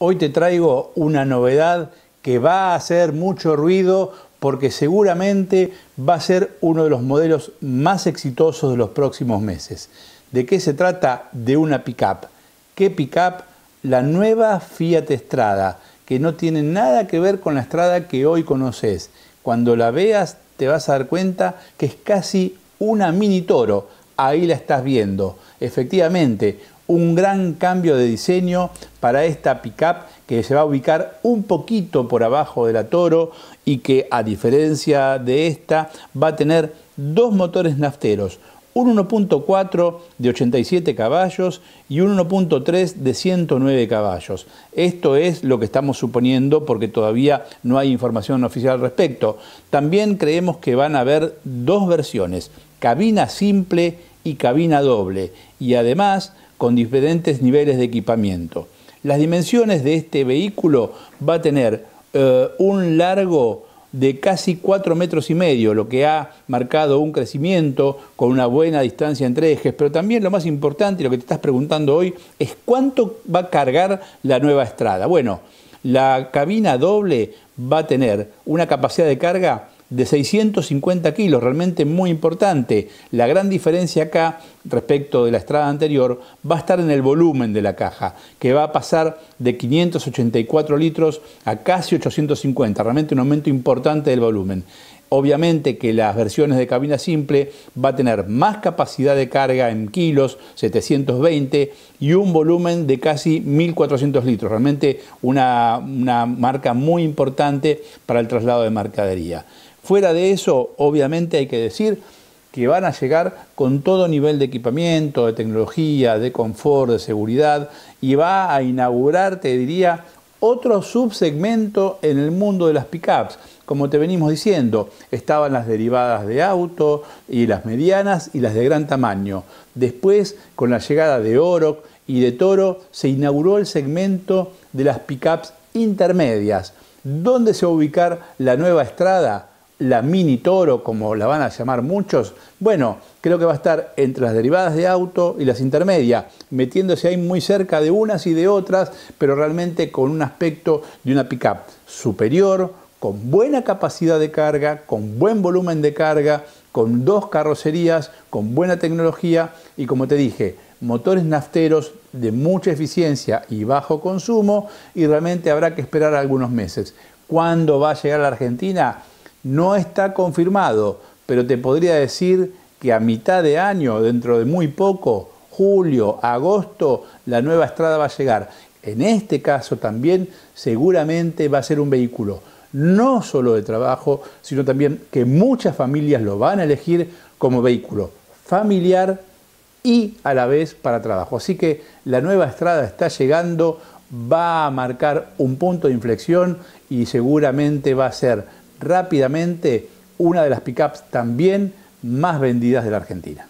Hoy te traigo una novedad que va a hacer mucho ruido porque seguramente va a ser uno de los modelos más exitosos de los próximos meses. ¿De qué se trata? De una pickup. ¿Qué pickup? La nueva Fiat Estrada, que no tiene nada que ver con la Estrada que hoy conoces. Cuando la veas te vas a dar cuenta que es casi una mini toro. Ahí la estás viendo. Efectivamente, un gran cambio de diseño para esta pickup que se va a ubicar un poquito por abajo de la Toro y que a diferencia de esta va a tener dos motores nafteros, un 1.4 de 87 caballos y un 1.3 de 109 caballos. Esto es lo que estamos suponiendo porque todavía no hay información oficial al respecto. También creemos que van a haber dos versiones, cabina simple y cabina doble. Y además con diferentes niveles de equipamiento. Las dimensiones de este vehículo va a tener eh, un largo de casi 4 metros y medio, lo que ha marcado un crecimiento con una buena distancia entre ejes, pero también lo más importante, y lo que te estás preguntando hoy, es cuánto va a cargar la nueva estrada. Bueno, la cabina doble va a tener una capacidad de carga de 650 kilos, realmente muy importante. La gran diferencia acá respecto de la estrada anterior va a estar en el volumen de la caja, que va a pasar de 584 litros a casi 850, realmente un aumento importante del volumen. Obviamente que las versiones de cabina simple va a tener más capacidad de carga en kilos, 720, y un volumen de casi 1.400 litros. Realmente una, una, marca muy importante para el traslado de mercadería. Fuera de eso, obviamente hay que decir que van a llegar con todo nivel de equipamiento, de tecnología, de confort, de seguridad, y va a inaugurar, te diría, otro subsegmento en el mundo de las pickups. Como te venimos diciendo, estaban las derivadas de auto y las medianas y las de gran tamaño. Después, con la llegada de Oro y de Toro, se inauguró el segmento de las pickups intermedias. ¿Dónde se va a ubicar la nueva Estrada? la Mini Toro, como la van a llamar muchos, bueno, creo que va a estar entre las derivadas de auto y las intermedias, metiéndose ahí muy cerca de unas y de otras, pero realmente con un aspecto de una pickup superior, con buena capacidad de carga, con buen volumen de carga, con dos carrocerías, con buena tecnología y como te dije, motores nafteros de mucha eficiencia y bajo consumo y realmente habrá que esperar algunos meses. ¿Cuándo va a llegar a la Argentina? No está confirmado, pero te podría decir que a mitad de año, dentro de muy poco, julio, agosto, la nueva Estrada va a llegar. En este caso también seguramente va a ser un vehículo no solo de trabajo, sino también que muchas familias lo van a elegir como vehículo familiar y a la vez para trabajo. Así que la nueva Estrada está llegando, va a marcar un punto de inflexión y seguramente va a ser rápidamente una de las pickups también más vendidas de la Argentina.